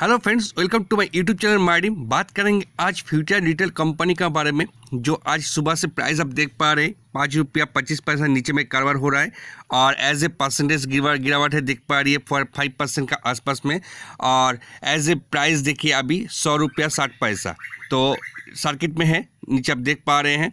Hello friends welcome to my YouTube channel माइडिम बात करेंगे आज फ्यूचर रिटेल कंपनी का बारे में जो आज सुबह से प्राइस आप देख पा रहे हैं पाँच रुपया पच्चीस पैसा नीचे में कारोबार हो रहा है और एज ए परसेंटेज गिरावट गिरावट है देख पा रही है फोर फाइव परसेंट का आसपास में और एज ए प्राइस देखिए अभी सौ रुपया साठ पैसा तो सर्किट में है नीचे आप देख पा रहे हैं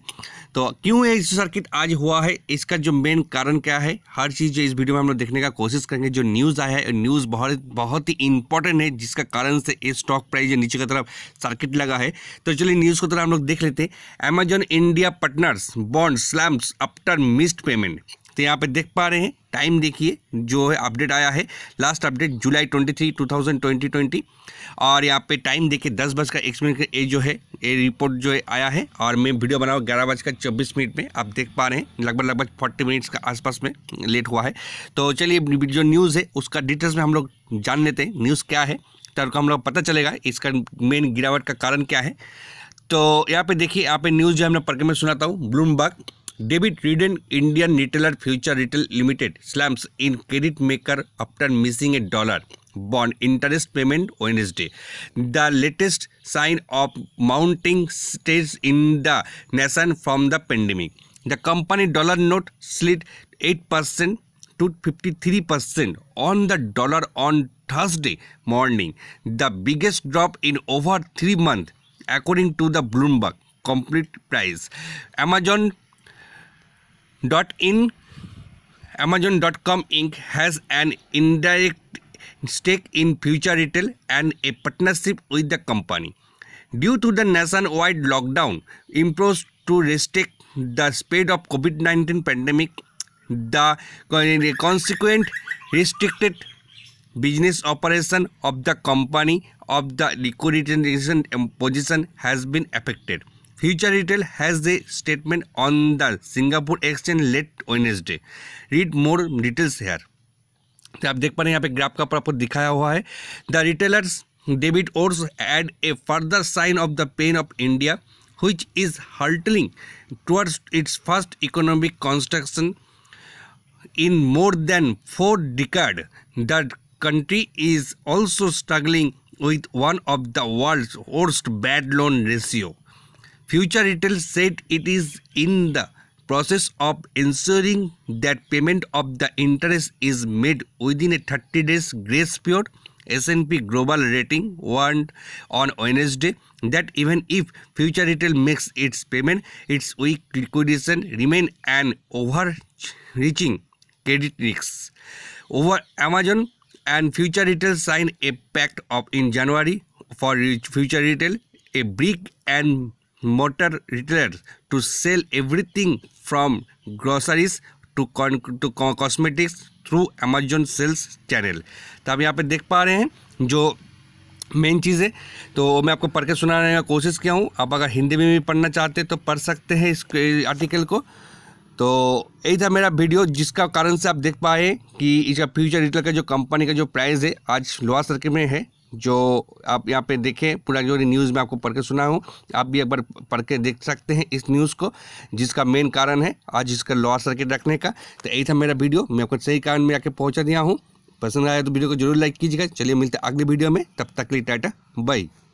तो क्यों ये सर्किट आज हुआ है इसका जो मेन कारण क्या है हर चीज़ जो इस वीडियो में हम लोग देखने का कोशिश करेंगे जो न्यूज़ आया है न्यूज़ बहुत बहुत ही इंपॉर्टेंट है जिसका कारण से ये स्टॉक प्राइस नीचे की तरफ सर्किट लगा है तो चलिए न्यूज़ को तरह हम लोग देख लेते हैं Amazon India partners bond slams after missed payment तो यहाँ पे देख पा रहे हैं टाइम देखिए जो है अपडेट आया है last update July twenty three two thousand twenty twenty और यहाँ पे टाइम देखिए दस बज का एक मिनट का ये जो है ये रिपोर्ट जो है आया है और मैं वीडियो बनाऊँ ग्यारह बज का चौबीस मिनट में आप देख पा रहे हैं लगभग लगभग फोर्टी मिनट्स का आसपास में लेट हुआ है तो चलिए जो न्यूज़ है उसका डिटेल्स में हम लोग जान लेते हैं न्यूज़ क्या है तब तो हम लोग पता चलेगा इसका मेन गिरावट का कारण क्या है तो यहाँ पे देखिए यहाँ पे न्यूज़ जो हमने पढ़ के मैं सुनाता हूँ Bloomberg David Rudin, Indian retailer Future Retail Limited, slams in credit maker after missing a dollar bond interest payment Wednesday. The latest sign of mounting stress in the nation from the pandemic. The company dollar note slid 8% to 53% on the dollar on Thursday morning, the biggest drop in over three months, according to the Bloomberg complete price. Amazon dot in amazon.com inc has an indirect stake in future retail and a partnership with the company due to the nationwide lockdown imposed to restrict the spread of covid-19 pandemic the consequent restricted business operation of the company of the liquidation position has been affected Future Retail has the statement on the Singapore Exchange late on Wednesday. Read more details here. तो आप देख पा रहे a यहाँ पे graph का proper दिखाया हुआ है द रिटेलर्स डेबिट और add a further sign of the pain of which is hurtling towards its first economic construction in more than four decades. The country is also struggling with one of the world's worst bad loan ratio. Future Retail said it is in the process of ensuring that payment of the interest is made within a 30 days grace period. S&P Global Rating warned on Wednesday that even if Future Retail makes its payment, its weak liquidation remain an overreaching credit risk. Over Amazon and Future Retail signed a pact of in January for Future Retail, a brick and motor retailers to sell everything from groceries to to cosmetics through Amazon sales channel तो आप यहाँ पे देख पा रहे हैं जो main चीज़ है तो मैं आपको पढ़ के सुनाने का कोशिश किया हूँ आप अगर हिंदी में भी पढ़ना चाहते हैं तो पढ़ सकते हैं इस आर्टिकल को तो यही था मेरा वीडियो जिसका कारण से आप देख पाए कि इसका फ्यूचर रिटेल का जो कंपनी का जो प्राइस है आज लोहा सर्किट में है जो आप यहाँ पे देखें पूरा जो न्यूज़ में आपको पढ़ के सुना हूँ आप भी एक बार पढ़ के देख सकते हैं इस न्यूज़ को जिसका मेन कारण है आज इसका लॉस सर्किट रखने का तो यही था मेरा वीडियो मैं आपको सही कारण में आके पहुँचा दिया हूँ पसंद आया तो वीडियो को जरूर लाइक कीजिएगा चलिए मिलते हैं अगले वीडियो में तब तक ली टाटा बाई